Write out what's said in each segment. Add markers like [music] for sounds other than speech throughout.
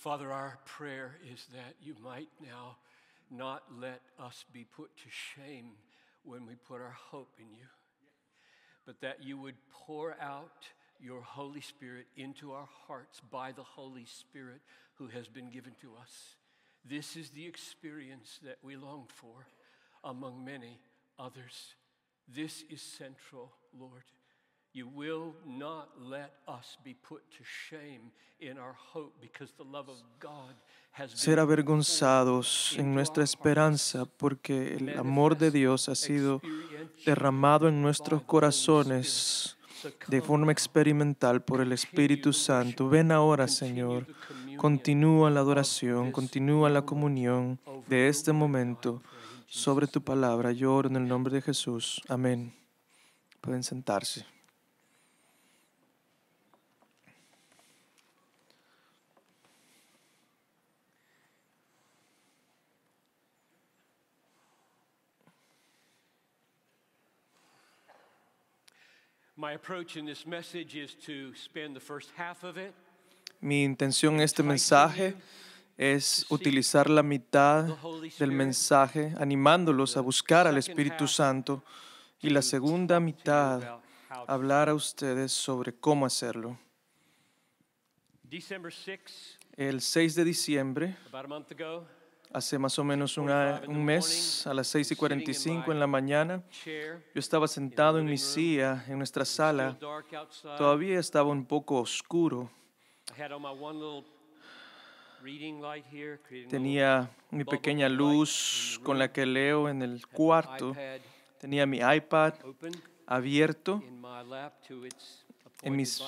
Father, our prayer is that you might now not let us be put to shame when we put our hope in you, but that you would pour out your Holy Spirit into our hearts by the Holy Spirit who has been given to us. This is the experience that we long for among many others. This is central, Lord. You will not let us be put ser avergonzados en nuestra esperanza porque el amor de Dios ha sido derramado en nuestros corazones de forma experimental por el Espíritu Santo. Ven ahora, Señor, continúa la adoración, continúa la comunión de este momento sobre tu palabra. Lloro en el nombre de Jesús. Amén. Pueden sentarse. mi intención en este mensaje es utilizar la mitad del mensaje animándolos a buscar al Espíritu Santo y la segunda mitad hablar a ustedes sobre cómo hacerlo. El 6 de diciembre, Hace más o menos un mes, a las 6 y 45 en la mañana, yo estaba sentado en mi silla en nuestra sala. Todavía estaba un poco oscuro. Tenía mi pequeña luz con la que leo en el cuarto. Tenía mi iPad abierto en mis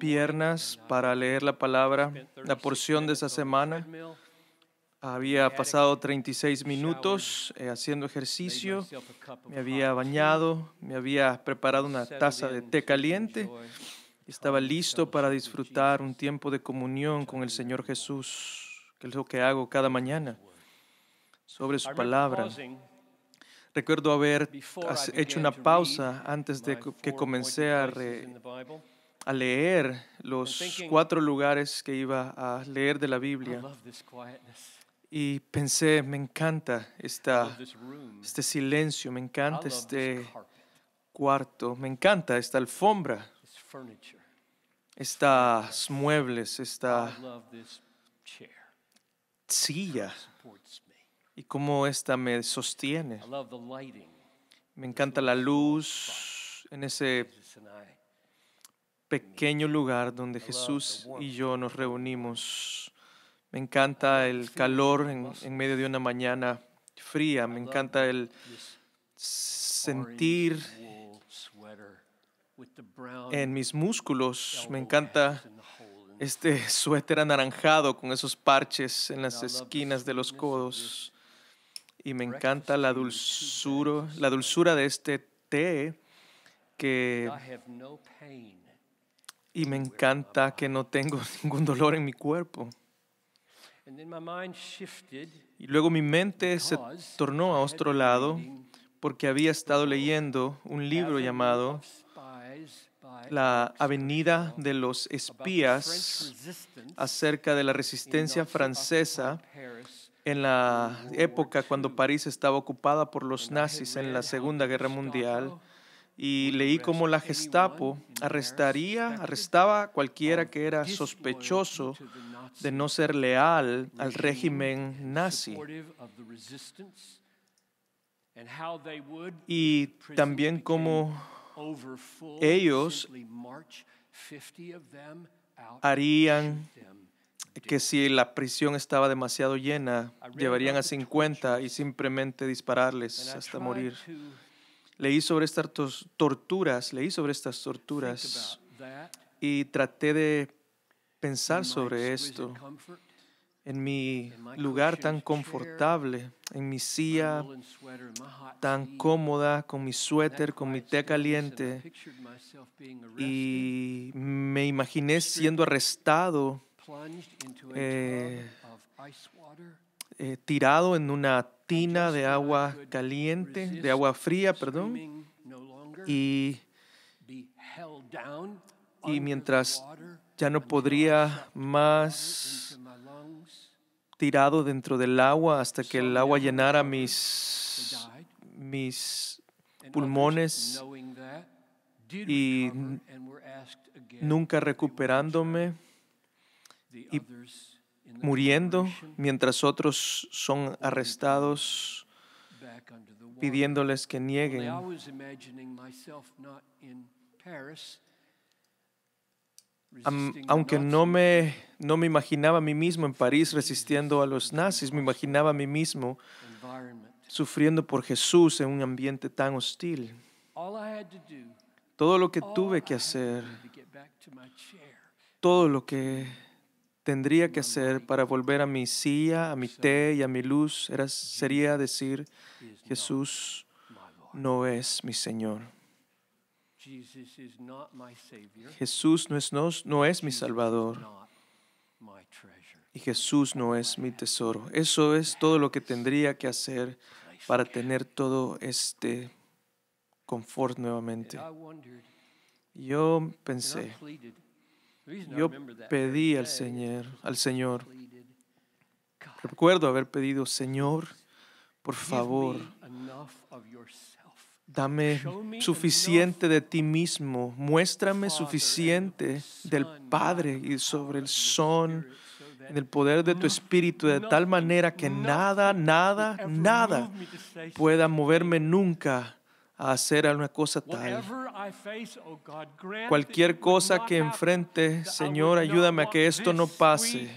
piernas para leer la palabra, la porción de esa semana. Había pasado 36 minutos eh, haciendo ejercicio, me había bañado, me había preparado una taza de té caliente estaba listo para disfrutar un tiempo de comunión con el Señor Jesús, que es lo que hago cada mañana, sobre su palabra. Recuerdo haber hecho una pausa antes de que comencé a leer los cuatro lugares que iba a leer de la Biblia. Y pensé, me encanta esta, este silencio, me encanta este cuarto, me encanta esta alfombra, estas muebles, esta silla y cómo esta me sostiene. Me encanta la luz en ese pequeño lugar donde Jesús y yo nos reunimos. Me encanta el calor en, medio de una mañana fría. Me encanta el sentir en mis músculos. Me encanta este suéter anaranjado con esos parches en las esquinas de los codos. Y me encanta la dulzura, la dulzura de este té que y me encanta que no tengo [laughs] ningún dolor en mi cuerpo. Y luego mi mente se tornó a otro lado porque había estado leyendo un libro llamado La Avenida de los Espías acerca de la resistencia francesa en la época cuando París estaba ocupada por los nazis en la Segunda Guerra Mundial y leí cómo la Gestapo arrestaría, arrestaba a cualquiera que era sospechoso de no ser leal al régimen nazi y también cómo ellos harían que si la prisión estaba demasiado llena, llevarían a 50 y simplemente dispararles hasta morir. Leí sobre estas torturas, leí sobre estas torturas y traté de pensar sobre esto en mi lugar tan confortable, en mi silla tan cómoda, con mi suéter, con mi té caliente. Y me imaginé siendo arrestado, eh, eh, tirado en una tina de agua caliente, de agua fría, perdón. Y, y mientras ya no podría más tirado dentro del agua hasta que el agua llenara mis, mis pulmones y nunca recuperándome y muriendo mientras otros son arrestados pidiéndoles que nieguen aunque no me, no me imaginaba a mí mismo en París resistiendo a los nazis, me imaginaba a mí mismo sufriendo por Jesús en un ambiente tan hostil. Todo lo que tuve que hacer, todo lo que tendría que hacer para volver a mi silla, a mi té y a mi luz, sería decir, Jesús no es mi Señor. Jesús no es, es mi Salvador. Y Jesús no es mi tesoro. Eso es todo lo que tendría que hacer para tener todo este confort nuevamente. Yo pensé, yo pedí al Señor, al Señor. Recuerdo haber pedido, Señor, por favor, Dame suficiente de ti mismo, muéstrame suficiente del Padre y sobre el Son, en el poder de tu Espíritu, de tal manera que nada, nada, nada pueda moverme nunca a hacer alguna cosa tal. Oh Cualquier cosa que enfrente, Señor, ayúdame a que esto no pase,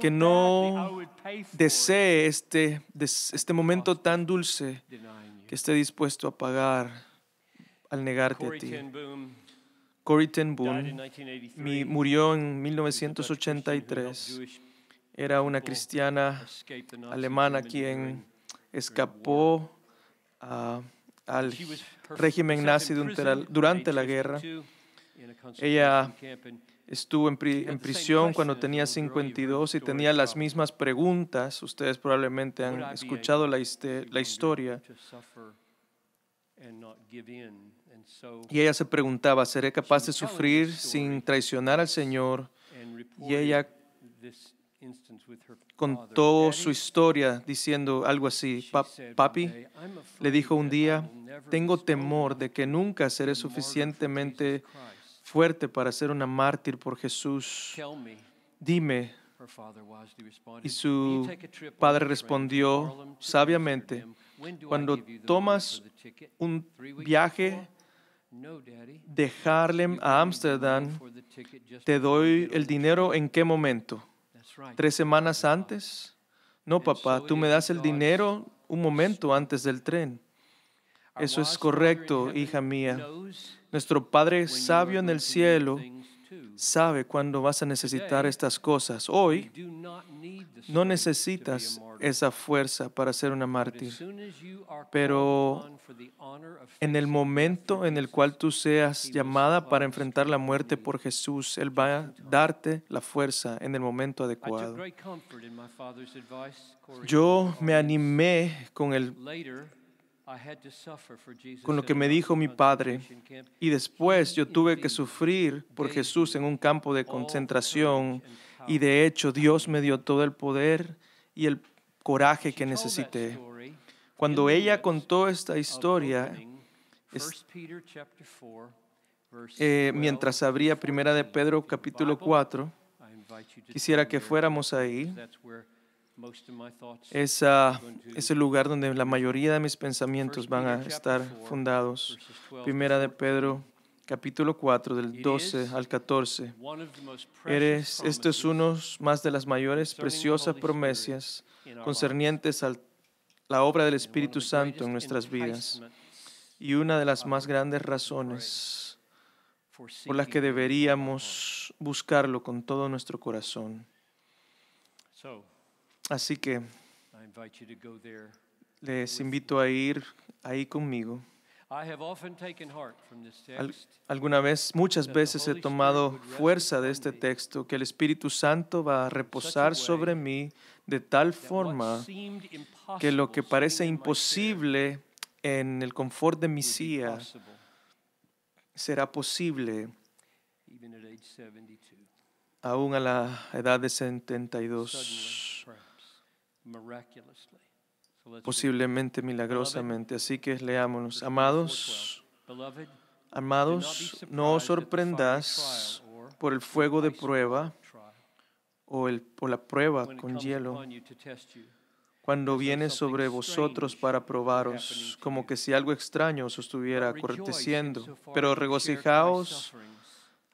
que no desee este, este momento tan dulce esté dispuesto a pagar al negarte a ti. Ten murió en 1983. Era una cristiana alemana quien escapó al régimen nazi durante la guerra. Ella estuvo en, prisión cuando tenía 52 y tenía las mismas preguntas. Ustedes probablemente han escuchado la, la historia. Y ella se preguntaba, ¿seré capaz de sufrir sin traicionar al Señor? Y ella contó su historia diciendo algo así, papi le dijo un día, tengo temor de que nunca seré suficientemente fuerte para ser una mártir por Jesús. Dime. Y su padre respondió sabiamente, cuando tomas un viaje de Harlem a Ámsterdam, te doy el dinero en qué momento? ¿Tres semanas antes? No, papá, tú me das el dinero un momento antes del tren. Eso es correcto, hija mía. Nuestro Padre sabio en el cielo sabe cuándo vas a necesitar estas cosas. Hoy no necesitas esa fuerza para ser una mártir, pero en el momento en el cual tú seas llamada para enfrentar la muerte por Jesús, Él va a darte la fuerza en el momento adecuado. Yo me animé con el con lo que me dijo mi padre. Y después yo tuve que sufrir por Jesús en un campo de concentración. Y de hecho Dios me dio todo el poder y el coraje que necesité. Cuando ella contó esta historia, eh, mientras abría Primera de Pedro capítulo 4, quisiera que fuéramos ahí. Es, el lugar donde la mayoría de mis pensamientos van a estar fundados. Primera de Pedro, capítulo 4, del 12 al 14. Eres, esto es uno más de las mayores preciosas promesas concernientes a la obra del Espíritu Santo en nuestras vidas y una de las más grandes razones por las que deberíamos buscarlo con todo nuestro corazón. Así que les invito a ir ahí conmigo. alguna vez, muchas veces he tomado fuerza de este texto, que el Espíritu Santo va a reposar sobre mí de tal forma que lo que parece imposible en el confort de mi silla será posible aún a la edad de 72 posiblemente milagrosamente. Así que leámonos. Amados, amados, no os sorprendáis por el fuego de prueba o, el, la prueba con hielo cuando viene sobre vosotros para probaros, como que si algo extraño os estuviera aconteciendo. Pero regocijaos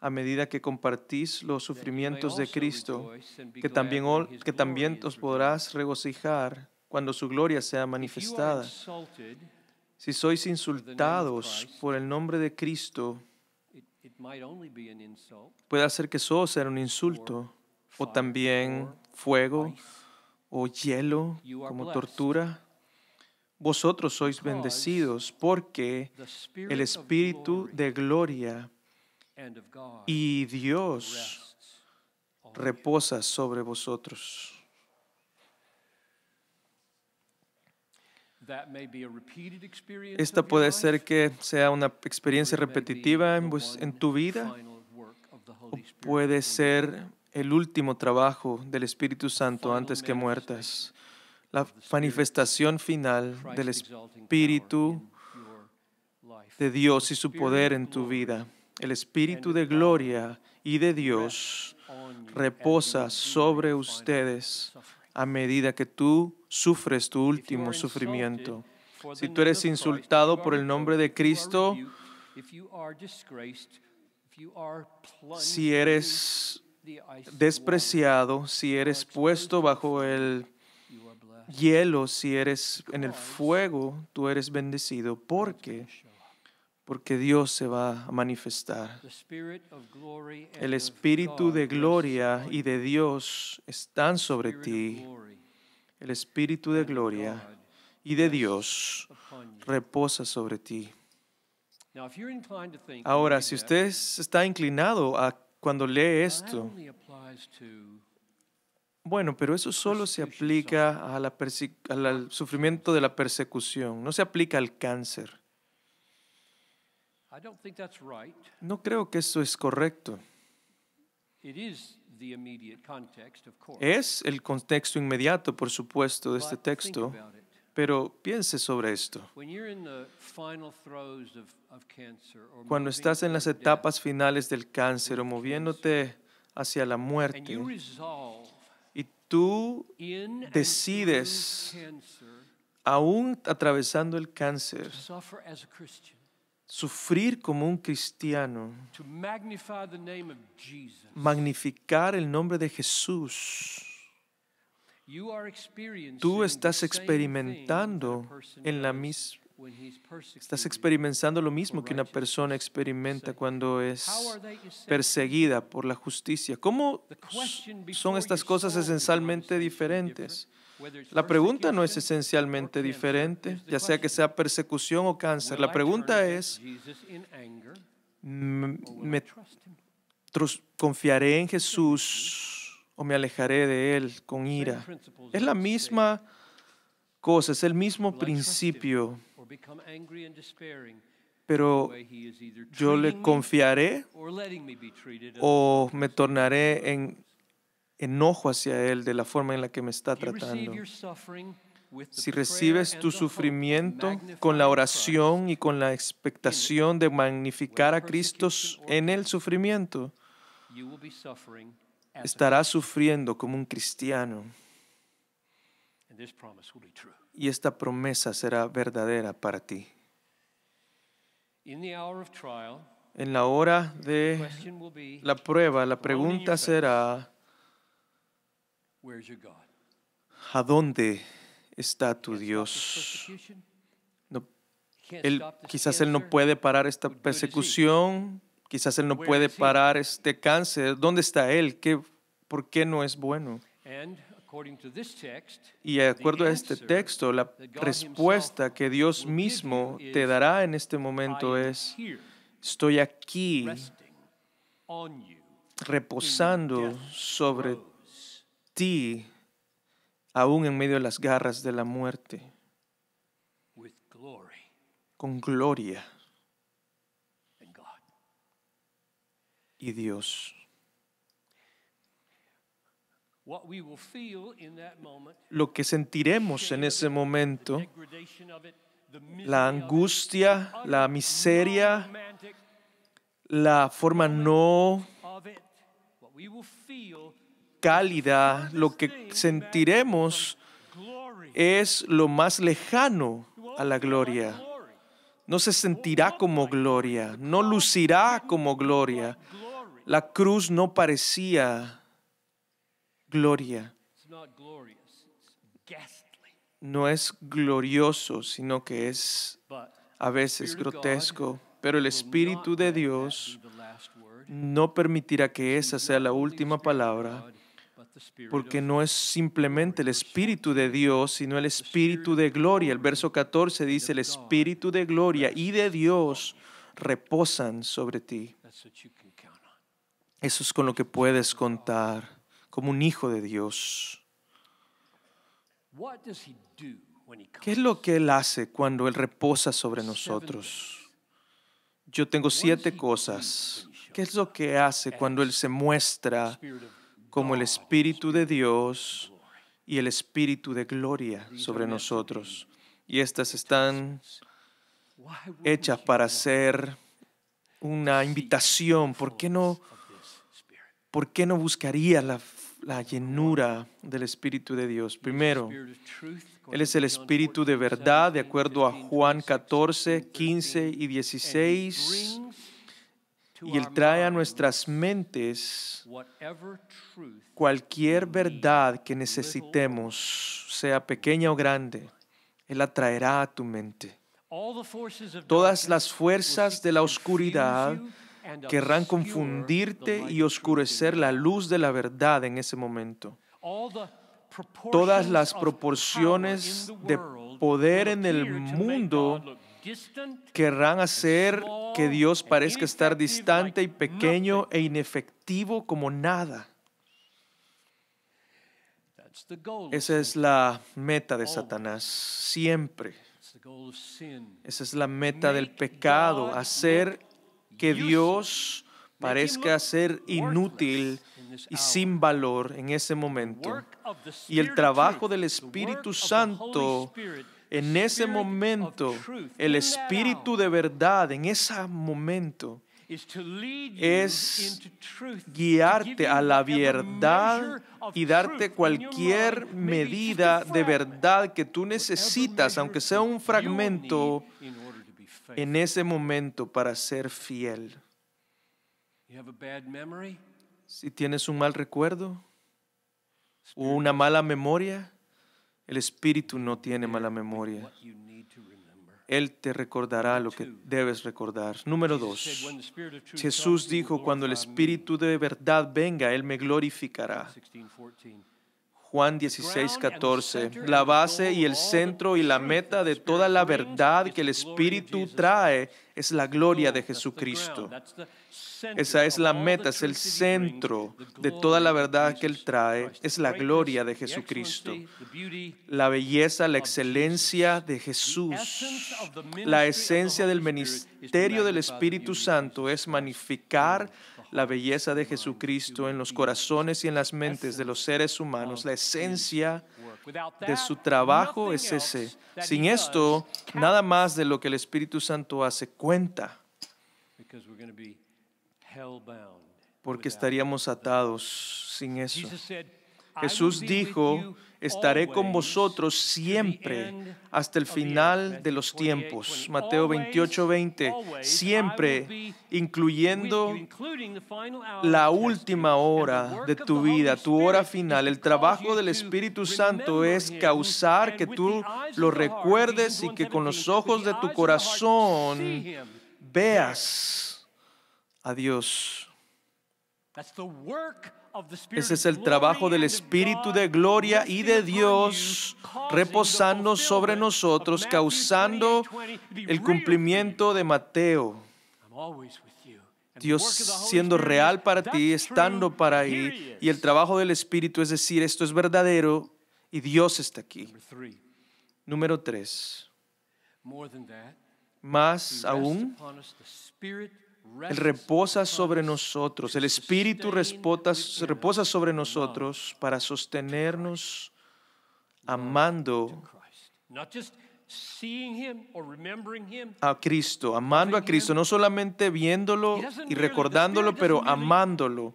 a medida que compartís los sufrimientos de Cristo, que también, que también os podrás regocijar cuando su gloria sea manifestada. Si sois insultados por el nombre de Cristo, puede ser que solo sea un insulto, o también fuego, o hielo, como tortura. Vosotros sois bendecidos porque el Espíritu de gloria y Dios reposa sobre vosotros. Esta puede ser que sea una experiencia repetitiva en, tu vida o puede ser el último trabajo del Espíritu Santo antes que muertas, la manifestación final del Espíritu de Dios y su poder en tu vida. El Espíritu de gloria y de Dios reposa sobre ustedes a medida que tú sufres tu último sufrimiento. Si tú eres insultado por el nombre de Cristo, si eres despreciado, si eres puesto bajo el hielo, si eres en el fuego, tú eres bendecido, porque porque Dios se va a manifestar. El Espíritu de gloria y de Dios están sobre ti. El Espíritu de gloria y de Dios reposa sobre ti. Ahora, si usted está inclinado a cuando lee esto, bueno, pero eso solo se aplica a al sufrimiento de la persecución, no se aplica al cáncer. No creo que eso es correcto. Es el contexto inmediato, por supuesto, de este texto, pero piense sobre esto. Cuando estás en las etapas finales del cáncer o moviéndote hacia la muerte y tú decides, aún atravesando el cáncer, sufrir como un cristiano, magnificar el nombre de Jesús. Tú estás experimentando en la misma Estás experimentando lo mismo que una persona experimenta cuando es perseguida por la justicia. ¿Cómo son estas cosas esencialmente diferentes? La pregunta no es esencialmente diferente, ya sea que sea persecución o cáncer. La pregunta es, ¿me confiaré en Jesús o me alejaré de Él con ira? Es la misma cosa, es el mismo principio. Pero yo le confiaré o me tornaré en enojo hacia Él de la forma en la que me está tratando. Si recibes tu sufrimiento con la oración y con la expectación de magnificar a Cristo en el sufrimiento, estarás sufriendo como un cristiano. Y esta promesa será verdadera para ti. En la hora de la prueba, la pregunta será, ¿A dónde está tu Dios? él, quizás Él no puede parar esta persecución, quizás Él no puede parar este cáncer. ¿Dónde está Él? ¿Qué, ¿Por qué no es bueno? Y de acuerdo a este texto, la respuesta que Dios mismo te dará en este momento es, estoy aquí reposando sobre ti. Oh aún en medio de las garras de la muerte, con gloria y Dios. Lo que sentiremos en ese momento, la angustia, la miseria, la forma no cálida, lo que sentiremos es lo más lejano a la gloria. No se sentirá como gloria, no lucirá como gloria. La cruz no parecía gloria. No es glorioso, sino que es a veces grotesco. Pero el Espíritu de Dios no permitirá que esa sea la última palabra porque no es simplemente el Espíritu de Dios, sino el Espíritu de gloria. El verso 14 dice, el Espíritu de gloria y de Dios reposan sobre ti. Eso es con lo que puedes contar como un hijo de Dios. ¿Qué es lo que Él hace cuando Él reposa sobre nosotros? Yo tengo siete cosas. ¿Qué es lo que hace cuando Él se muestra como el Espíritu de Dios y el Espíritu de gloria sobre nosotros. Y estas están hechas para ser una invitación. ¿Por qué no, por no buscarías la, la llenura del Espíritu de Dios? Primero, Él es el Espíritu de verdad, de acuerdo a Juan 14, 15 y 16 y Él trae a nuestras mentes cualquier verdad que necesitemos, sea pequeña o grande. Él la traerá a tu mente. Todas las fuerzas de la oscuridad querrán confundirte y oscurecer la luz de la verdad en ese momento. Todas las proporciones de poder en el mundo querrán hacer que Dios parezca estar distante y pequeño e inefectivo como nada. Esa es la meta de oh. Satanás, siempre. Esa es la meta del pecado, hacer que Dios parezca ser inútil y sin valor en ese momento. Y el trabajo del Espíritu Santo en ese momento, el espíritu de verdad, en ese momento, es guiarte a la verdad y darte cualquier medida de verdad que tú necesitas, aunque sea un fragmento, en ese momento para ser fiel. Si tienes un mal recuerdo una mala memoria, el espíritu no tiene mala memoria. Él te recordará lo que debes recordar. Número dos, Jesús dijo, cuando el Espíritu de verdad venga, Él me glorificará. Juan 16, 14, la base y el centro y la meta de toda la verdad que el Espíritu trae es la gloria de Jesucristo. Esa es la meta, es el centro de toda la verdad que Él trae, es la gloria de Jesucristo. La belleza, la excelencia de Jesús, la esencia del ministerio del Espíritu Santo es magnificar la belleza de Jesucristo en los corazones y en las mentes de los seres humanos. La esencia de su trabajo es ese. Sin esto, nada más de lo que el Espíritu Santo hace cuenta, porque estaríamos atados sin eso. Jesús dijo, estaré con vosotros siempre hasta el final de los tiempos. Mateo 28, 20. Siempre, incluyendo la última hora de tu vida, tu hora final. El trabajo del Espíritu Santo es causar que tú lo recuerdes y que con los ojos de tu corazón veas a Dios. Ese es el trabajo del Espíritu de gloria y de Dios reposando sobre nosotros, causando el cumplimiento de Mateo. Dios siendo real para ti, estando para ahí, y el trabajo del Espíritu, es decir, esto es verdadero y Dios está aquí. Número tres. Más aún, él reposa sobre nosotros, el Espíritu reposa sobre nosotros para sostenernos amando a Cristo, amando a Cristo, no solamente viéndolo y recordándolo, pero amándolo.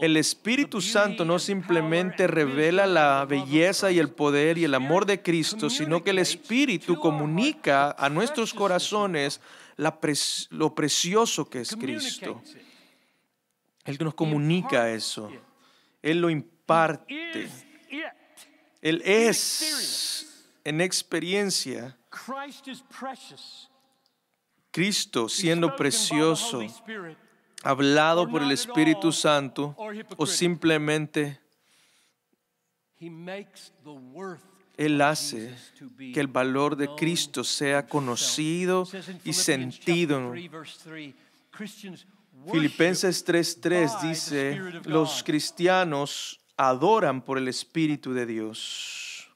El Espíritu Santo no simplemente revela la belleza y el poder y el amor de Cristo, sino que el Espíritu comunica a nuestros corazones lo precioso que es Cristo. Él nos comunica eso. Él lo imparte. Él es en experiencia. Cristo siendo precioso, hablado por el Espíritu Santo o simplemente él hace que el valor de Cristo sea conocido y sentido. Filipenses 3:3 dice, los cristianos adoran por el Espíritu de Dios.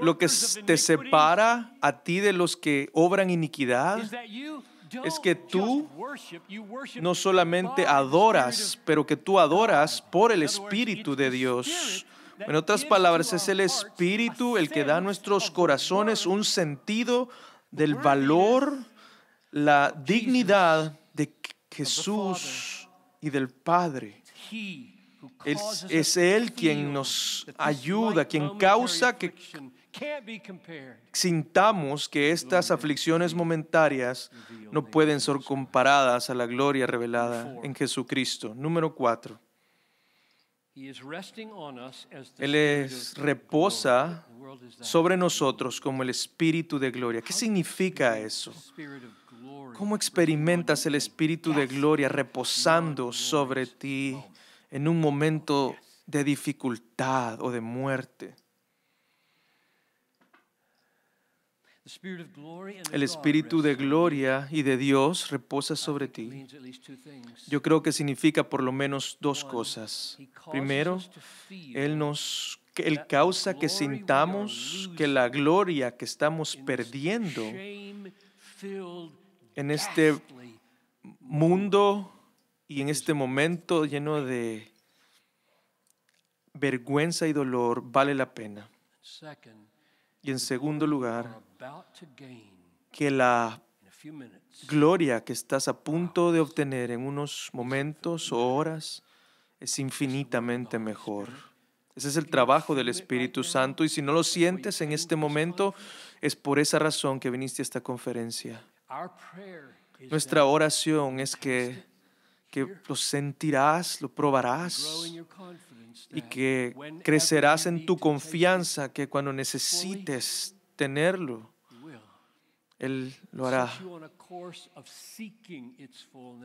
Lo que te separa a ti de los que obran iniquidad es que tú no solamente adoras, pero que tú adoras por el Espíritu de Dios. En otras palabras, es el Espíritu el que da a nuestros corazones un sentido del valor, la dignidad de Jesús y del Padre. Es, Él quien nos ayuda, quien causa que Sintamos que estas aflicciones momentarias no pueden ser comparadas a la gloria revelada en Jesucristo. Número cuatro. Él reposa sobre nosotros como el Espíritu de gloria. ¿Qué significa eso? ¿Cómo experimentas el Espíritu de gloria reposando sobre ti en un momento de dificultad o de muerte? El espíritu de gloria y de Dios reposa sobre ti. Yo creo que significa por lo menos dos cosas. Primero, Él nos él causa que sintamos que la gloria que estamos perdiendo en este mundo y en este momento lleno de vergüenza y dolor vale la pena. Y en segundo lugar, que la gloria que estás a punto de obtener en unos momentos o horas es infinitamente mejor. Ese es el trabajo del Espíritu Santo y si no lo sientes en este momento, es por esa razón que viniste a esta conferencia. Nuestra oración es que, que lo sentirás, lo probarás y que crecerás en tu confianza que cuando necesites tenerlo. Él lo hará.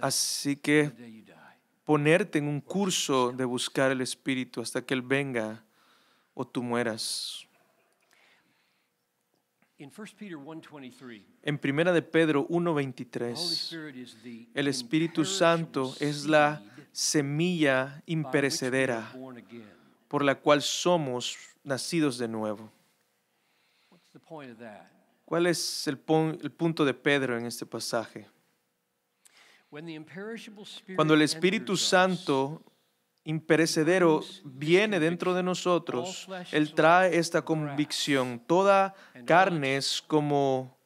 Así que ponerte en un curso de buscar el Espíritu hasta que Él venga o tú mueras. En primera de Pedro 1.23, el Espíritu Santo es la semilla imperecedera por la cual somos nacidos de nuevo. ¿Cuál es el, el punto de Pedro en este pasaje? Cuando el Espíritu Santo imperecedero viene dentro de nosotros, Él trae esta convicción. Toda carne es como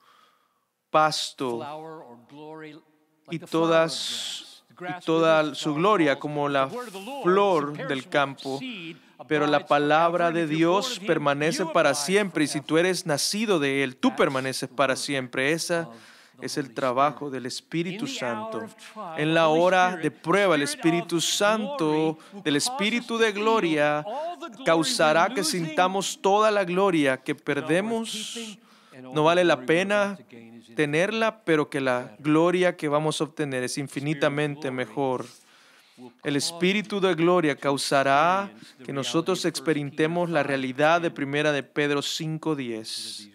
pasto y, todas, y toda su gloria como la flor del campo pero la palabra de Dios permanece para siempre y si tú eres nacido de Él, tú permaneces para siempre. Ese es el trabajo del Espíritu Santo. En la hora de prueba, el Espíritu Santo, del Espíritu de gloria, causará que sintamos toda la gloria que perdemos. No vale la pena tenerla, pero que la gloria que vamos a obtener es infinitamente mejor. El Espíritu de Gloria causará que nosotros experimentemos la realidad de Primera de Pedro 5.10.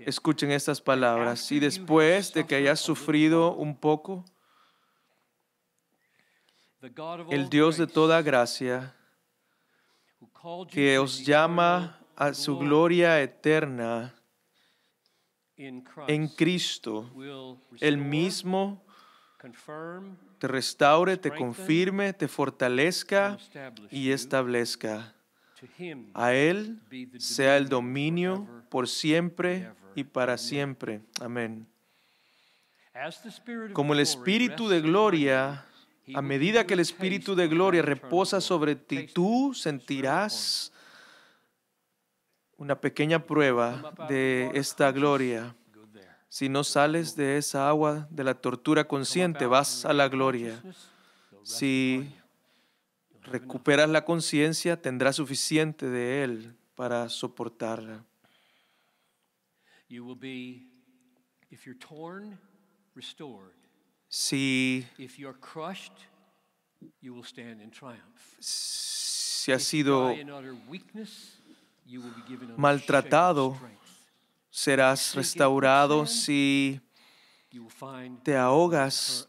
Escuchen estas palabras. Y después de que hayas sufrido un poco, el Dios de toda gracia, que os llama a su gloria eterna en Cristo, el mismo te restaure, te confirme, te fortalezca y establezca. A Él sea el dominio por siempre y para siempre. Amén. Como el Espíritu de Gloria, a medida que el Espíritu de Gloria reposa sobre ti, tú sentirás una pequeña prueba de esta gloria. Si no sales de esa agua de la tortura consciente, vas a la gloria. Si recuperas la conciencia, tendrás suficiente de Él para soportarla. Si, si has sido maltratado, serás restaurado si te ahogas.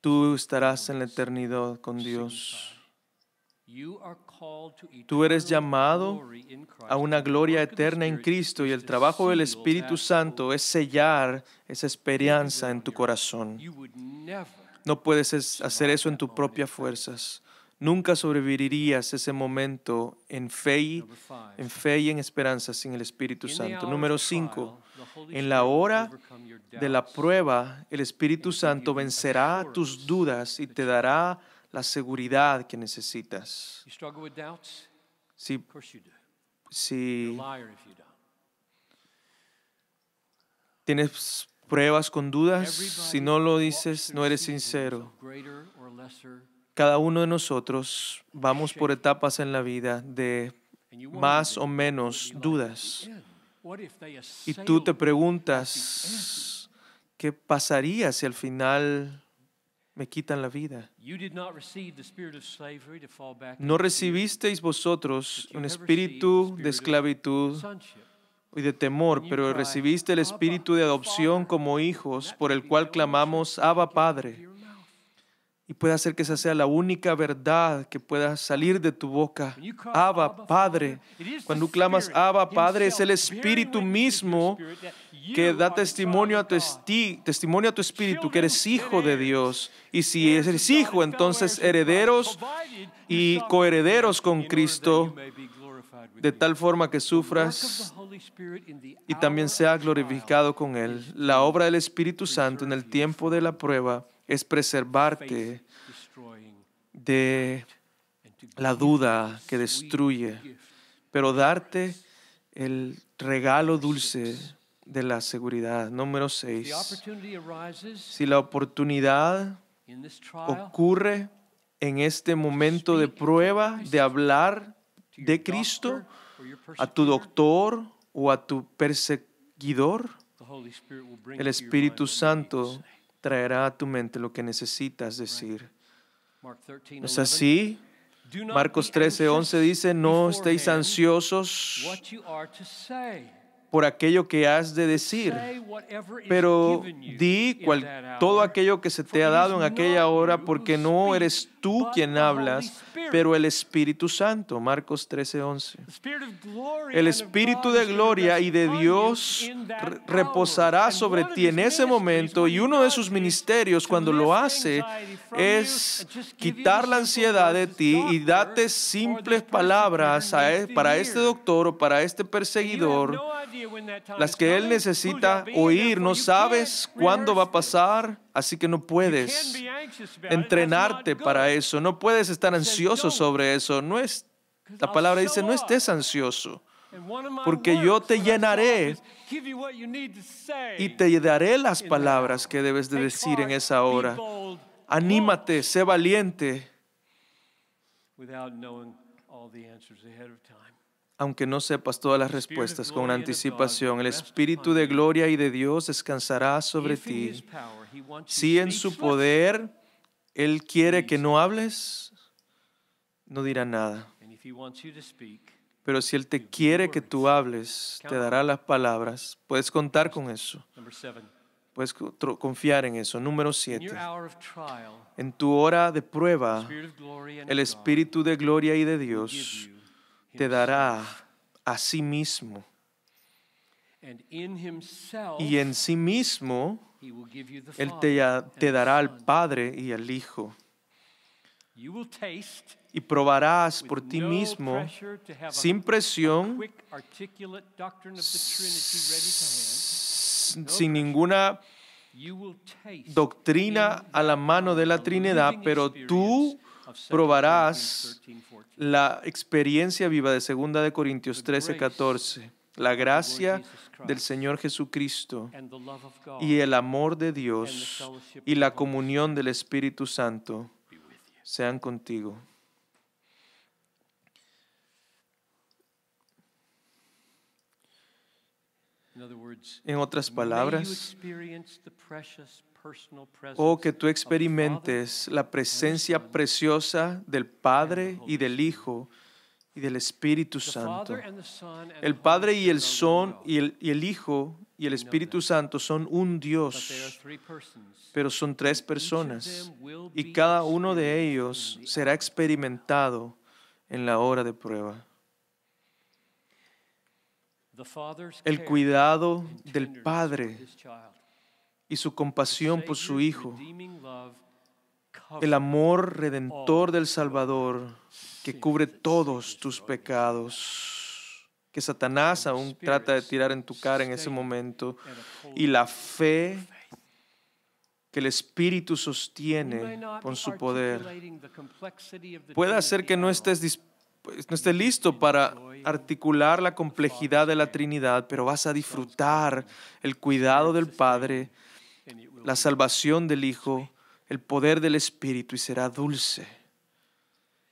Tú estarás en la eternidad con Dios. Tú eres llamado a una gloria eterna en Cristo y el trabajo del Espíritu Santo es sellar esa esperanza en tu corazón. No puedes hacer eso en tus propias fuerzas. Nunca sobrevivirías ese momento en fe, y, en fe y en esperanza sin el Espíritu Santo. Número 5. En la hora de la prueba, el Espíritu Santo vencerá tus dudas y te dará la seguridad que necesitas. Si, si tienes pruebas con dudas, si no lo dices, no eres sincero. Cada uno de nosotros vamos por etapas en la vida de más o menos dudas. Y tú te preguntas, ¿qué pasaría si al final me quitan la vida? No recibisteis vosotros un espíritu de esclavitud y de temor, pero recibiste el espíritu de adopción como hijos, por el cual clamamos, Abba Padre y puede hacer que esa sea la única verdad que pueda salir de tu boca. Abba, Padre. Cuando clamas Abba, Padre, es el Espíritu mismo que da testimonio a tu, testimonio a tu espíritu que eres hijo de Dios. Y si eres hijo, entonces herederos y coherederos con Cristo, de tal forma que sufras y también sea glorificado con Él. La obra del Espíritu Santo en el tiempo de la prueba es preservarte de la duda que destruye, pero darte el regalo dulce de la seguridad. Número seis, Si la oportunidad ocurre en este momento de prueba de hablar de Cristo a tu doctor o a tu perseguidor, el Espíritu Santo traerá a tu mente lo que necesitas decir. es así? Marcos 13, 11 dice, no estéis ansiosos por aquello que has de decir, pero di cual, todo aquello que se te ha dado en aquella hora, porque no eres tú quien hablas, pero el Espíritu Santo, Marcos 13:11. El Espíritu de gloria y de Dios reposará sobre ti en ese momento y uno de sus ministerios cuando lo hace es quitar la ansiedad de ti y date simples palabras e, para este doctor o para este perseguidor las que Él necesita oír. No sabes cuándo va a pasar, así que no puedes entrenarte para eso. No puedes estar ansioso sobre eso. No es, la palabra dice, no estés ansioso, porque yo te llenaré y te daré las palabras que debes de decir en esa hora. Anímate, sé valiente aunque no sepas todas las respuestas con anticipación, el Espíritu de gloria y de Dios descansará sobre ti. Si en su poder Él quiere que no hables, no dirá nada. Pero si Él te quiere que tú hables, te dará las palabras. Puedes contar con eso. Puedes confiar en eso. Número siete. En tu hora de prueba, el Espíritu de gloria y de Dios te dará a sí mismo. Y en sí mismo, Él te, te dará al Padre y al Hijo. Y probarás por ti mismo, sin presión, sin ninguna doctrina a la mano de la Trinidad, pero tú probarás la experiencia viva de 2 Corintios 13, 14, la gracia del Señor Jesucristo y el amor de Dios y la comunión del Espíritu Santo sean contigo. En otras palabras, Oh, que tú experimentes la presencia preciosa del Padre y del Hijo y del Espíritu Santo. El Padre y el Son y el, y el Hijo y el Espíritu Santo son un Dios, pero son tres personas y cada uno de ellos será experimentado en la hora de prueba. El cuidado del Padre y su compasión por su Hijo, el amor redentor del Salvador que cubre todos tus pecados, que Satanás aún trata de tirar en tu cara en ese momento, y la fe que el Espíritu sostiene con su poder. Puede hacer que no estés pues, no listo para articular la complejidad de la Trinidad, pero vas a disfrutar el cuidado del Padre la salvación del Hijo, el poder del Espíritu y será dulce.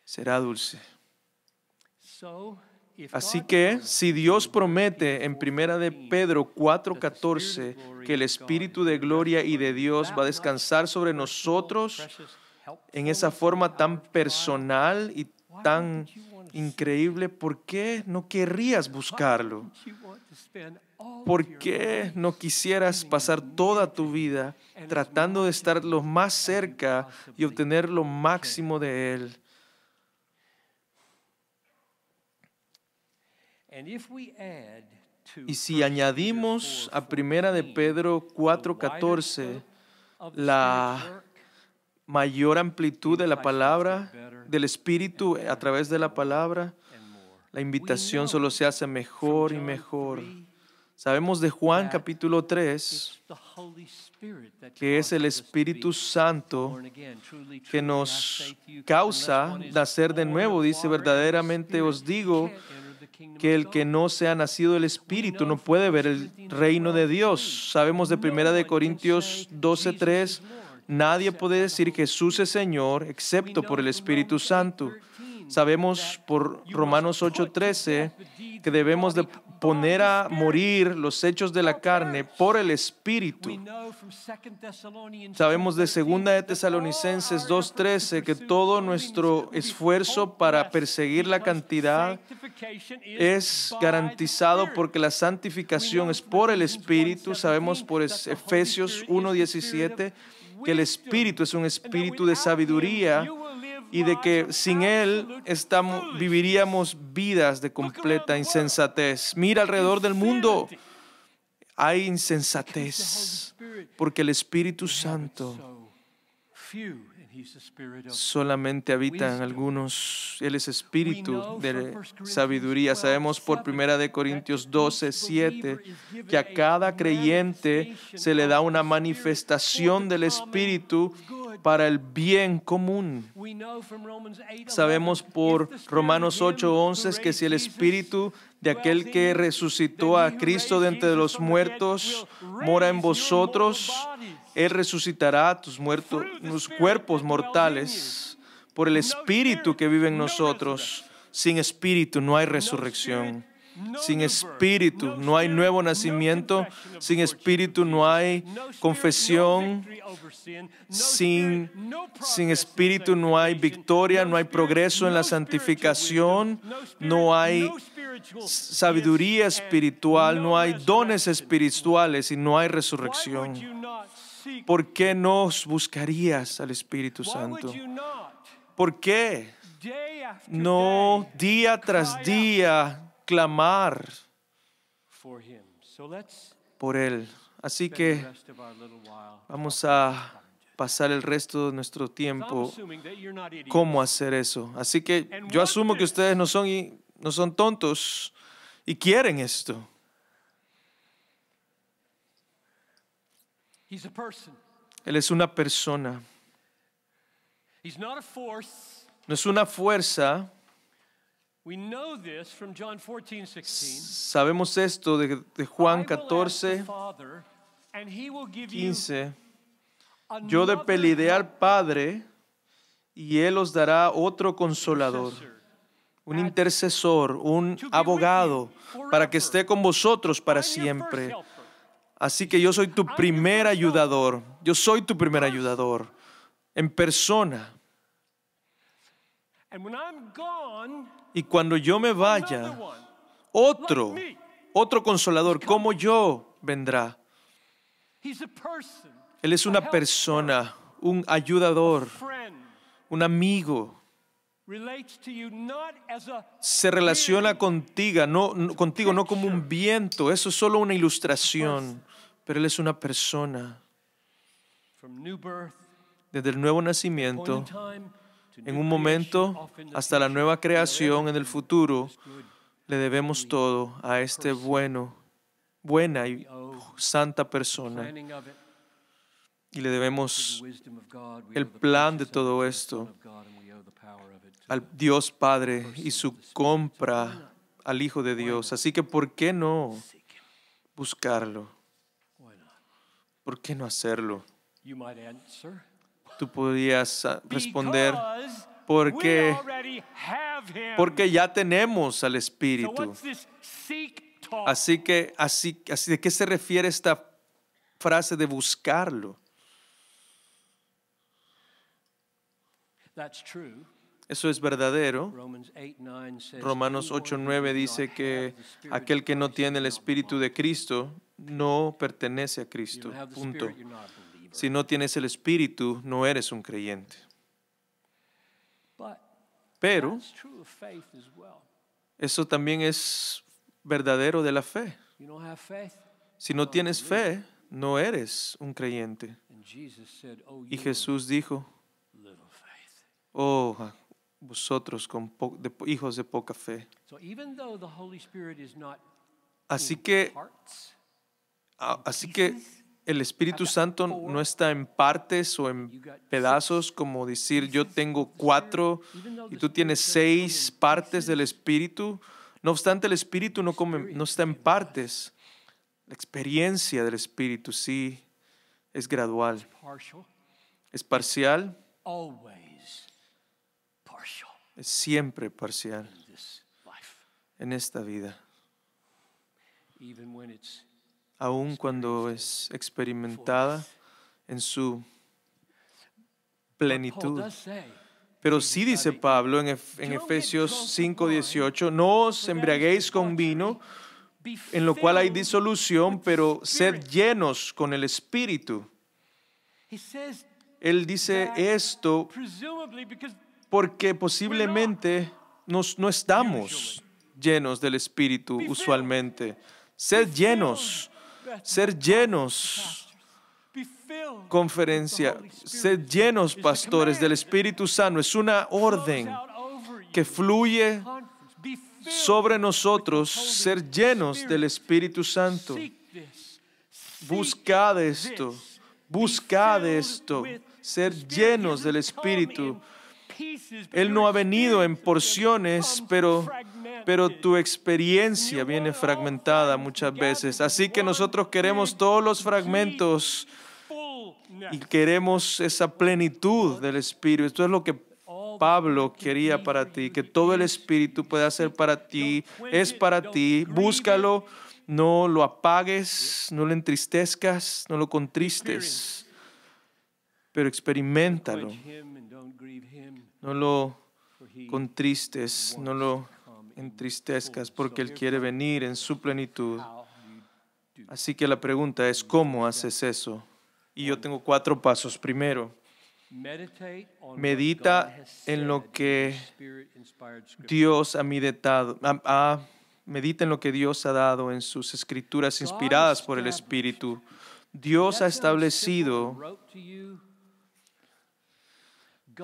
Será dulce. Así que si Dios promete en primera de Pedro 4:14 que el espíritu de gloria y de Dios va a descansar sobre nosotros en esa forma tan personal y tan increíble, ¿por qué no querrías buscarlo? ¿Por qué no quisieras pasar toda tu vida tratando de estar lo más cerca y obtener lo máximo de Él? Y si añadimos a Primera de Pedro 4:14 la mayor amplitud de la palabra, del Espíritu a través de la palabra. La invitación solo se hace mejor y mejor. Sabemos de Juan capítulo 3 que es el Espíritu Santo que nos causa nacer de nuevo. Dice, verdaderamente os digo que el que no sea nacido del Espíritu no puede ver el reino de Dios. Sabemos de Primera de Corintios 12, 3 Nadie puede decir Jesús es Señor excepto por el Espíritu Santo. Sabemos por Romanos 8:13 que debemos de poner a morir los hechos de la carne por el Espíritu. Sabemos de 2 de Tesalonicenses 2:13 que todo nuestro esfuerzo para perseguir la cantidad es garantizado porque la santificación es por el Espíritu. Sabemos por Efesios 1:17 que el Espíritu es un espíritu de sabiduría y de que sin Él estamos, viviríamos vidas de completa insensatez. Mira alrededor del mundo, hay insensatez, porque el Espíritu Santo solamente habitan algunos. Él es espíritu de sabiduría. Sabemos por primera de Corintios 12, 7, que a cada creyente se le da una manifestación del espíritu para el bien común. Sabemos por Romanos 8, 11 que si el espíritu de aquel que resucitó a Cristo de entre los muertos mora en vosotros, él resucitará tus muertos, tus cuerpos mortales por el Espíritu que vive en nosotros. Sin Espíritu no hay resurrección. Sin espíritu no hay nuevo nacimiento, sin espíritu no hay confesión, sin, sin espíritu no hay victoria, no hay progreso en la santificación, no hay sabiduría espiritual, no hay dones espirituales y no hay resurrección. ¿Por qué no buscarías al Espíritu Santo? ¿Por qué no día tras día clamar por Él? Así que vamos a pasar el resto de nuestro tiempo cómo hacer eso. Así que yo asumo que ustedes no son, no son tontos y quieren esto. Él es una persona. No es una fuerza. Sabemos esto de, Juan 14, 15. Yo depeliré al Padre y Él os dará otro consolador, un intercesor, un abogado, para que esté con vosotros para siempre. Así que yo soy tu primer ayudador. Yo soy tu primer ayudador en persona. Y cuando yo me vaya, otro, otro consolador como yo vendrá. Él es una persona, un ayudador, un amigo. Se relaciona contigo no, contigo no como un viento, eso es solo una ilustración pero Él es una persona. Desde el nuevo nacimiento, en un momento, hasta la nueva creación en el futuro, le debemos todo a este bueno, buena y santa persona. Y le debemos el plan de todo esto al Dios Padre y su compra al Hijo de Dios. Así que, ¿por qué no buscarlo? ¿Por qué no hacerlo? Tú podías ah, responder, porque, porque ya tenemos al Espíritu. Así que, así, así, ¿de qué se refiere esta frase de buscarlo? Eso es verdadero. Romanos 8, 9 dice que aquel que no tiene el Espíritu de Cristo no pertenece a Cristo. Punto. Si no tienes el Espíritu, no eres un creyente. Pero eso también es verdadero de la fe. Si no tienes fe, no eres un creyente. Oh, y Jesús dijo, oh, vosotros con hijos de poca fe. Así que Ah, así que el Espíritu Santo no está en partes o en pedazos, como decir yo tengo cuatro y tú tienes seis partes del Espíritu. No obstante, el Espíritu no, no está en partes. La experiencia del Espíritu sí es gradual, es parcial, es siempre parcial en esta vida aun cuando es experimentada en su plenitud. Pero sí dice Pablo en, Efesios 5, 18, no os embriaguéis con vino, en lo cual hay disolución, pero sed llenos con el Espíritu. Él dice esto porque posiblemente no estamos llenos del Espíritu usualmente. Sed llenos ser llenos conferencia, ser llenos, pastores, del Espíritu Santo. Es una orden que fluye sobre nosotros, ser llenos del Espíritu Santo. Buscad esto, buscad esto, ser llenos del Espíritu. Él no ha venido en porciones, pero pero tu experiencia viene fragmentada muchas veces. Así que nosotros queremos todos los fragmentos y queremos esa plenitud del Espíritu. Esto es lo que Pablo quería para ti, que todo el Espíritu pueda ser para ti, es para ti, búscalo, no lo apagues, no lo entristezcas, no lo contristes, pero experimentalo. No lo contristes, no lo entristezcas porque Él quiere venir en su plenitud. Así que la pregunta es, ¿cómo haces eso? Y yo tengo cuatro pasos. Primero, medita en lo que Dios ha meditado, medita en lo que Dios ha dado en sus escrituras inspiradas por el Espíritu. Dios ha establecido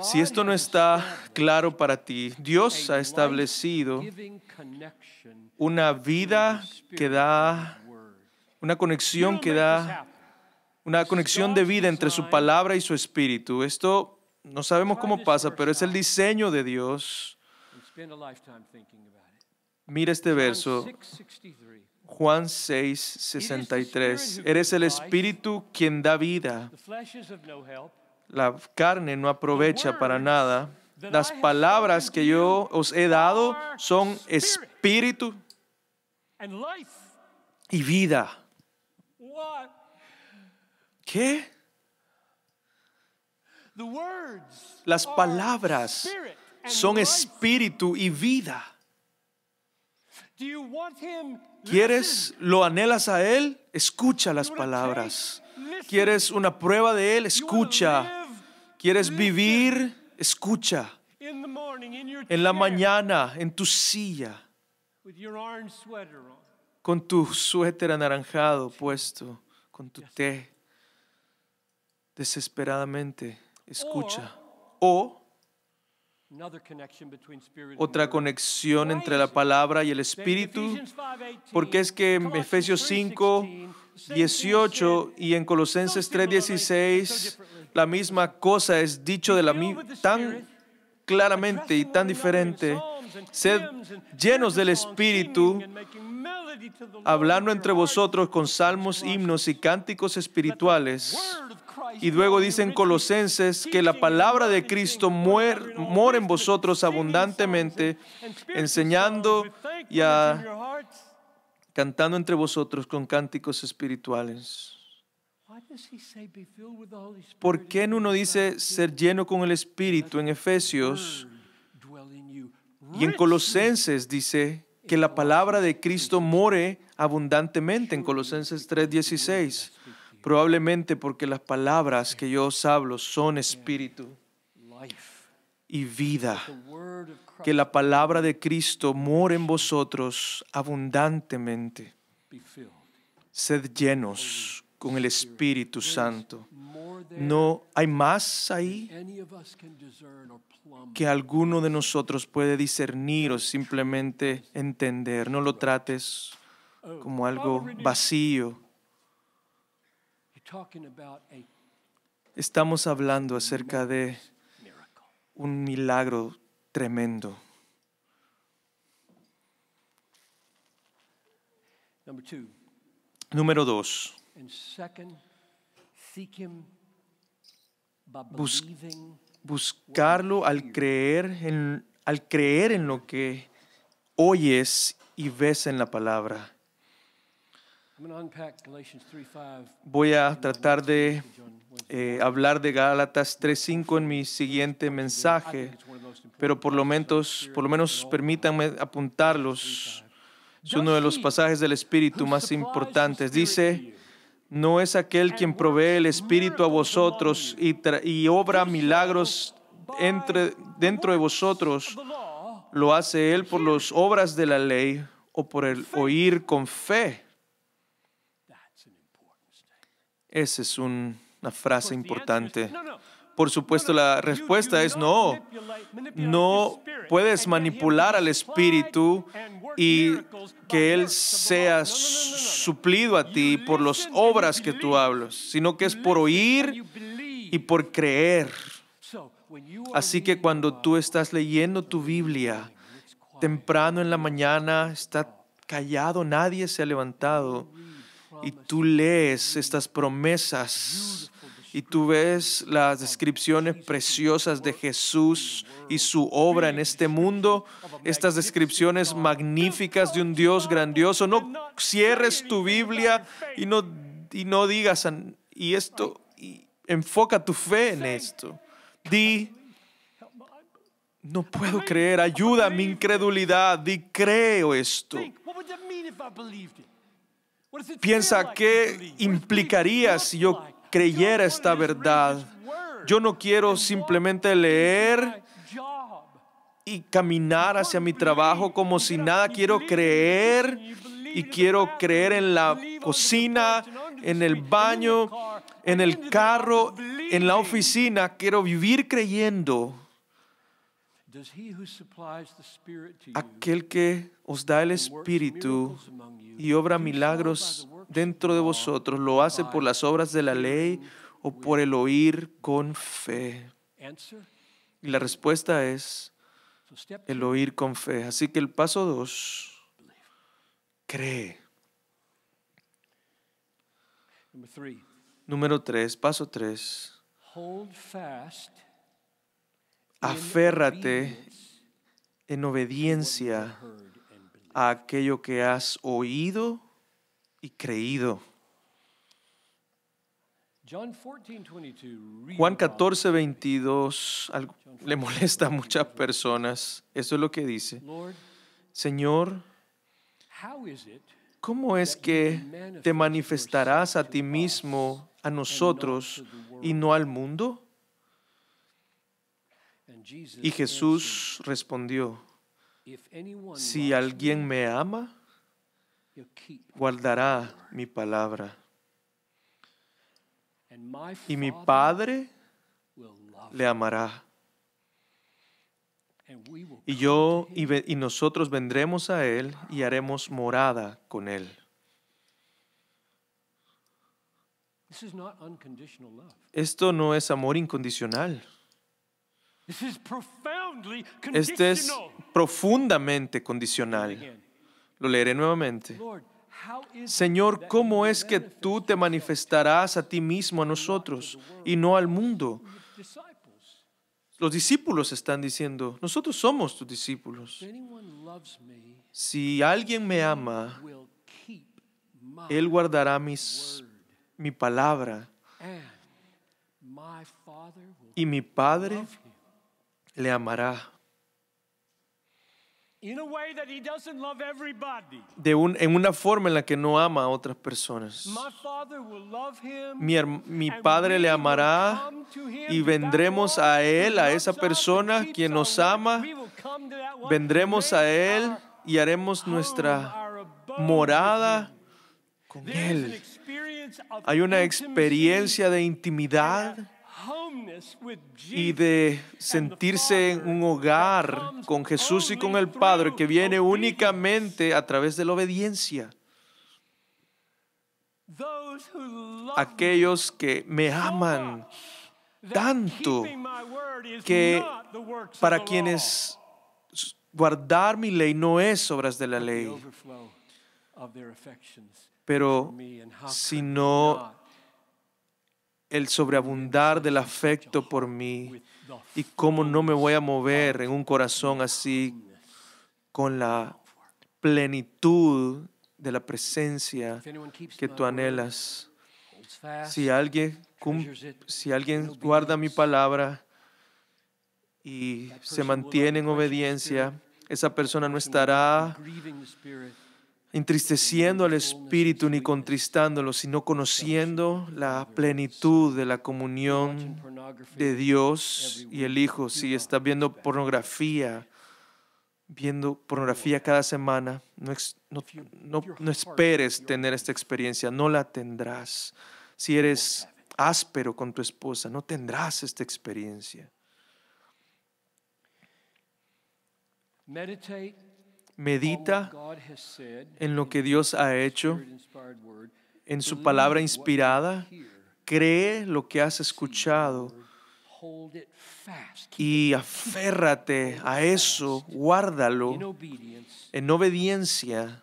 si esto no está claro para ti, Dios ha establecido una vida que da, una conexión que da, una conexión de vida entre su palabra y su espíritu. Esto no sabemos cómo pasa, pero es el diseño de Dios. Mira este verso. Juan 6, 63. Eres el Espíritu quien da vida. La carne no aprovecha para nada. Las palabras que yo os he dado son espíritu y vida. ¿Qué? Las palabras son espíritu y vida. ¿Quieres, lo anhelas a Él? Escucha las palabras. ¿Quieres una prueba de Él? Escucha. ¿Quieres vivir? Escucha. En la mañana, en tu silla, con tu suéter anaranjado puesto, con tu té, desesperadamente escucha. O otra conexión entre la palabra y el espíritu, porque es que en Efesios 5, 18 y en Colosenses 3:16, la misma cosa es dicho de la tan claramente y tan diferente. Sed llenos del Espíritu, hablando entre vosotros con salmos, himnos y cánticos espirituales. Y luego dicen Colosenses que la palabra de Cristo mora en vosotros abundantemente, enseñando y a cantando entre vosotros con cánticos espirituales. ¿Por qué en uno dice ser lleno con el Espíritu en Efesios y en Colosenses dice que la palabra de Cristo more abundantemente en Colosenses 3:16? Probablemente porque las palabras que yo os hablo son espíritu y vida. Que la palabra de Cristo more en vosotros abundantemente. Sed llenos con el Espíritu Santo. No hay más ahí que alguno de nosotros puede discernir o simplemente entender. No lo trates oh, como algo vacío. Estamos hablando acerca de un milagro tremendo. Número dos. buscarlo al creer, en, al creer en lo que oyes y ves en la palabra. Voy a tratar de eh, hablar de Gálatas 3.5 en mi siguiente mensaje, pero por lo menos, por lo menos permítanme apuntarlos. Es uno de los pasajes del Espíritu más importantes. Dice, no es aquel quien provee el Espíritu a vosotros y, y obra milagros entre, dentro de vosotros, lo hace él por las obras de la ley o por el oír con fe. Esa es una frase importante. Por supuesto, la respuesta es no. No puedes manipular al Espíritu y que Él sea suplido a ti por las obras que tú hablas, sino que es por oír y por creer. Así que cuando tú estás leyendo tu Biblia, temprano en la mañana, está callado, nadie se ha levantado y tú lees estas promesas y tú ves las descripciones preciosas de Jesús y su obra en este mundo, estas descripciones magníficas de un Dios grandioso, no cierres tu Biblia y no, no digas, y esto, enfoca tu fe en esto. Di, no puedo creer, ayuda mi incredulidad, di, creo esto. Piensa qué implicaría si yo creyera esta verdad. Yo no quiero simplemente leer y caminar hacia mi trabajo como si nada. Quiero creer y quiero creer en la cocina, en el baño, en el carro, en la oficina. Quiero vivir creyendo. Aquel que os da el Espíritu y obra milagros dentro de vosotros, lo hace por las obras de la ley o por el oír con fe. Y la respuesta es el oír con fe. Así que el paso dos, cree. Número tres, paso tres aférrate en obediencia a aquello que has oído y creído. Juan 14, 22 le molesta a muchas personas. Eso es lo que dice. Señor, ¿cómo es que te manifestarás a ti mismo, a nosotros y no al mundo? Y Jesús respondió, si alguien me ama, guardará mi palabra. Y mi Padre le amará. Y yo y, nosotros vendremos a Él y haremos morada con Él. Esto no es amor incondicional. Este es profundamente condicional. Lo leeré nuevamente. Señor, ¿cómo es que tú te manifestarás a ti mismo a nosotros y no al mundo? Los discípulos están diciendo, nosotros somos tus discípulos. Si alguien me ama, él guardará mis, mi palabra. Y mi Padre le amará. De en una forma en la que no ama a otras personas. Mi, mi Padre le amará y vendremos a Él, a esa persona quien nos ama. Vendremos a Él y haremos nuestra morada con Él. Hay una experiencia de intimidad y de sentirse en un hogar con Jesús y con el Padre que viene únicamente a través de la obediencia. Aquellos que me aman tanto que para quienes guardar mi ley no es obras de la ley, pero sino el sobreabundar del afecto por mí y cómo no me voy a mover en un corazón así con la plenitud de la presencia que tú anhelas. Si alguien, guarda mi palabra y se mantiene en obediencia, esa persona no estará entristeciendo al Espíritu ni contristándolo, sino conociendo la plenitud de la comunión de Dios y el Hijo. Si estás viendo pornografía, viendo pornografía cada semana, no, no, no, no esperes tener esta experiencia, no la tendrás. Si eres áspero con tu esposa, no tendrás esta experiencia. Meditate medita en lo que Dios ha hecho, en su palabra inspirada, cree lo que has escuchado y aférrate a eso, guárdalo en obediencia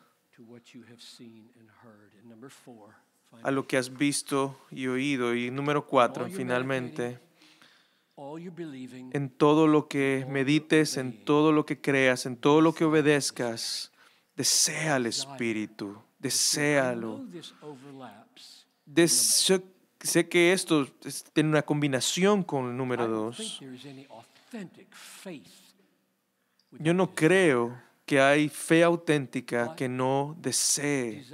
a lo que has visto y oído. Y número cuatro, finalmente, en todo lo que medites, en todo lo que creas, en todo lo que obedezcas. Desea el Espíritu, deséalo. sé que esto tiene una combinación con el número dos. Yo no creo que hay fe auténtica que no desee.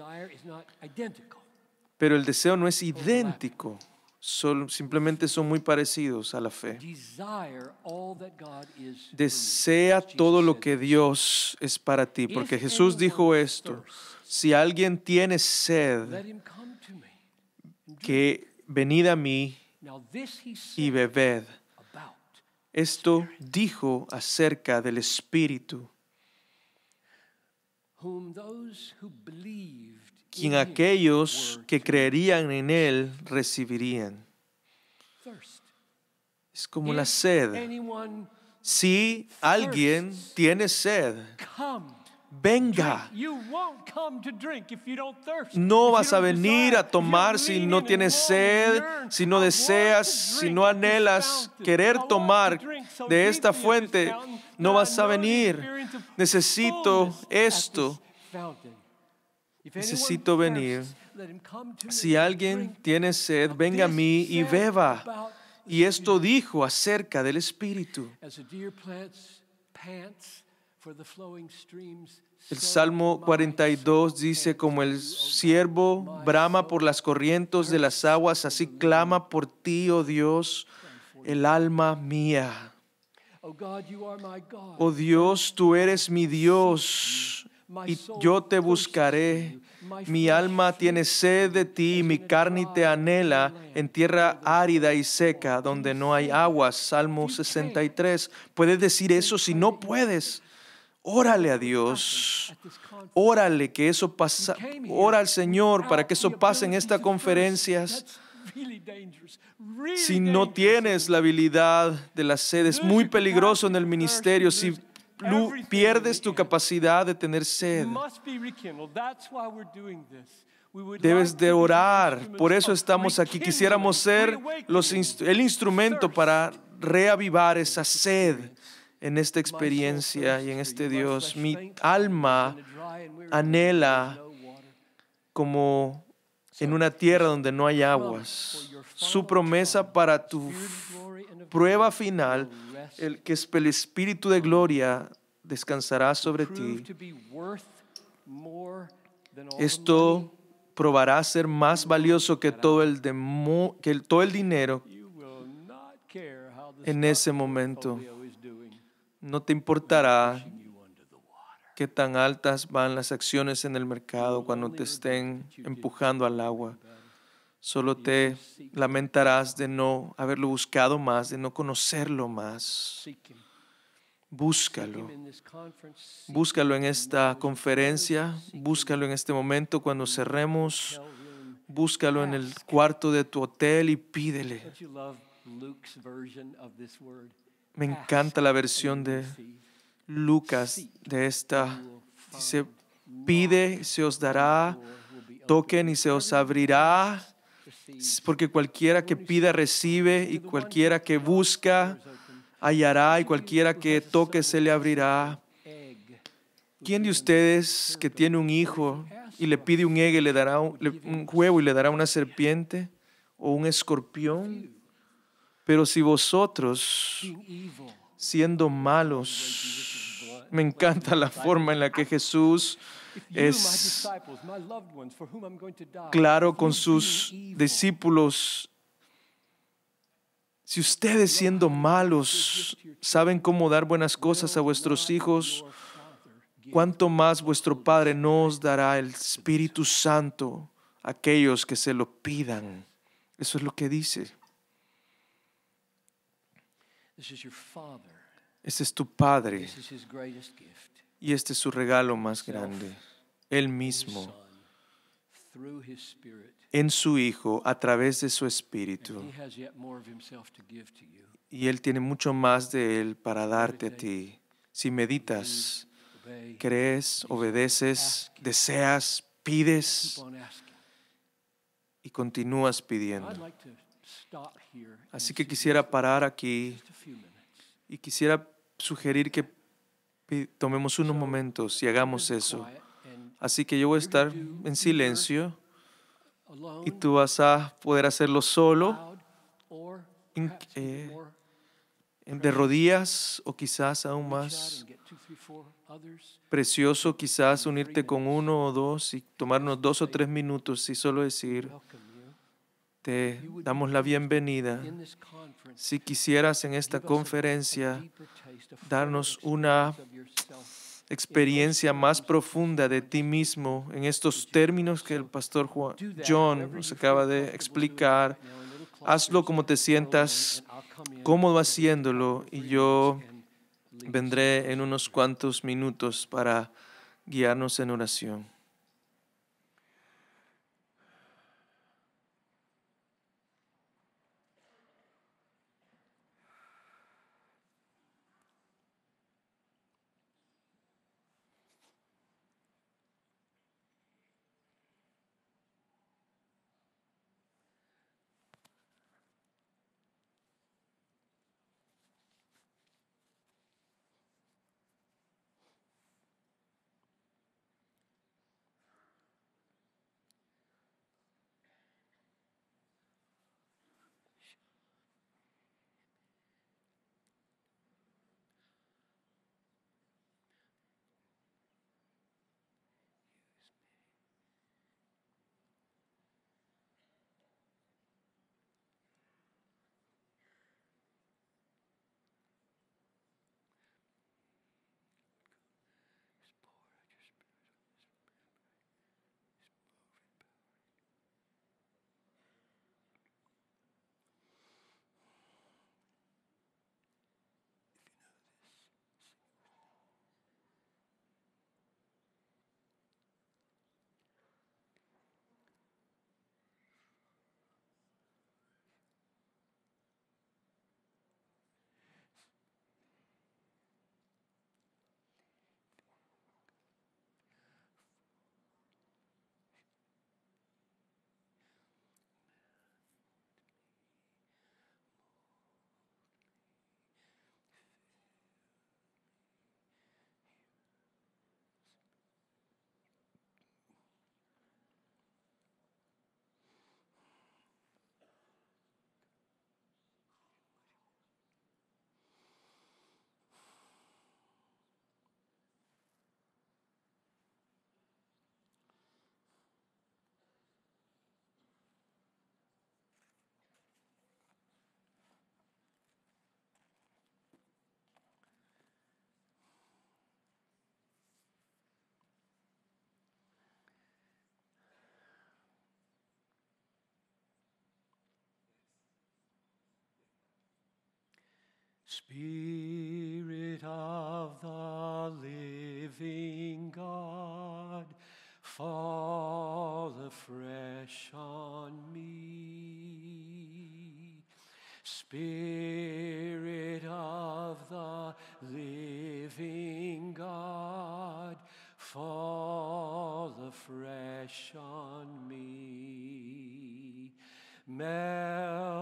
Pero el deseo no es idéntico simplemente son muy parecidos a la fe. Desea todo lo que Dios es para ti, porque Jesús dijo esto, si alguien tiene sed, que venid a mí y bebed. Esto dijo acerca del Espíritu, quien aquellos que creerían en Él recibirían. Es como la sed. Si alguien tiene sed, venga. No vas a venir a tomar si no tienes sed, si no deseas, si no anhelas querer tomar de esta fuente. No vas a venir. Necesito esto necesito venir. Si alguien tiene sed, venga a mí y beba. Y esto dijo acerca del Espíritu. El Salmo 42 dice, como el siervo brama por las corrientes de las aguas, así clama por ti, oh Dios, el alma mía. Oh, oh Dios, tú eres mi Dios y yo te buscaré. Mi alma tiene sed de ti, mi carne te anhela en tierra árida y seca, donde no hay aguas. Salmo 63. ¿Puedes decir eso si no puedes? Órale a Dios, órale que eso pasa, ora al Señor para que eso pase en estas conferencias. Si no tienes la habilidad de las sedes, muy peligroso en el ministerio. Si pierdes tu capacidad de tener sed. Debes de orar. Por eso estamos aquí. Quisiéramos ser los el instrumento para reavivar esa sed en esta experiencia y en este Dios. Mi alma anhela como en una tierra donde no hay aguas. Su promesa para tu prueba final el que Espíritu de gloria descansará sobre ti. Esto probará ser más valioso que todo el, todo el dinero en ese momento. No te importará qué tan altas van las acciones en el mercado cuando te estén empujando al agua. Solo te lamentarás de no haberlo buscado más, de no conocerlo más. Búscalo. Búscalo en esta conferencia, búscalo en este momento cuando cerremos, búscalo en el cuarto de tu hotel y pídele. Me encanta la versión de Lucas de esta. Dice, pide, se os dará, toquen y se os abrirá. Porque cualquiera que pida recibe y cualquiera que busca hallará y cualquiera que toque se le abrirá. ¿Quién de ustedes que tiene un hijo y le pide un le dará un huevo y le dará una serpiente o un escorpión? Pero si vosotros, siendo malos, me encanta la forma en la que Jesús es claro con sus discípulos. Si ustedes siendo malos saben cómo dar buenas cosas a vuestros hijos, ¿cuánto más vuestro Padre nos dará el Espíritu Santo a aquellos que se lo pidan? Eso es lo que dice. Ese es tu Padre. Y este es su regalo más grande. Él mismo, en su Hijo, a través de su Espíritu. Y Él tiene mucho más de Él para darte a ti. Si meditas, crees, obedeces, deseas, pides y continúas pidiendo. Así que quisiera parar aquí y quisiera sugerir que tomemos unos momentos y hagamos eso. Así que yo voy a estar en silencio y tú vas a poder hacerlo solo, eh, de rodillas o quizás aún más precioso, quizás unirte con uno o dos y tomarnos dos o tres minutos y solo decir, te damos la bienvenida. Si quisieras en esta conferencia darnos una experiencia más profunda de ti mismo en estos términos que el pastor John nos acaba de explicar. Hazlo como te sientas cómodo haciéndolo y yo vendré en unos cuantos minutos para guiarnos en oración. Spirit of the living God, fall afresh on me. Spirit of the living God, fall afresh on me. Mel.